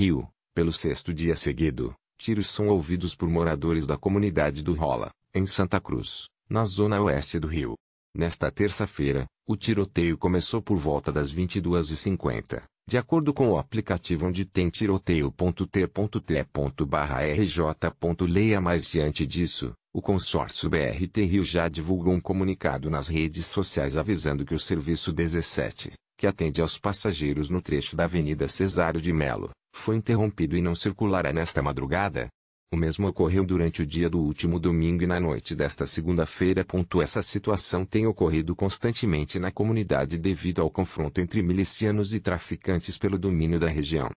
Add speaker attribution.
Speaker 1: Rio, pelo sexto dia seguido, tiros são ouvidos por moradores da comunidade do Rola, em Santa Cruz, na zona oeste do Rio. Nesta terça-feira, o tiroteio começou por volta das 22h50, de acordo com o aplicativo onde tem Leia mais diante disso, o consórcio BRT Rio já divulgou um comunicado nas redes sociais avisando que o serviço 17, que atende aos passageiros no trecho da Avenida Cesário de Melo, foi interrompido e não circulará nesta madrugada. O mesmo ocorreu durante o dia do último domingo e na noite desta segunda-feira. Essa situação tem ocorrido constantemente na comunidade devido ao confronto entre milicianos e traficantes pelo domínio da região.